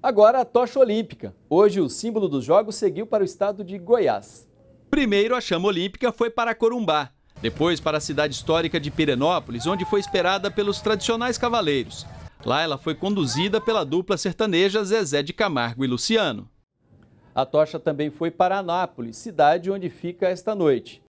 Agora a tocha olímpica. Hoje o símbolo dos Jogos seguiu para o estado de Goiás. Primeiro a chama olímpica foi para Corumbá, depois para a cidade histórica de Pirenópolis, onde foi esperada pelos tradicionais cavaleiros. Lá ela foi conduzida pela dupla sertaneja Zezé de Camargo e Luciano. A tocha também foi para Anápolis, cidade onde fica esta noite.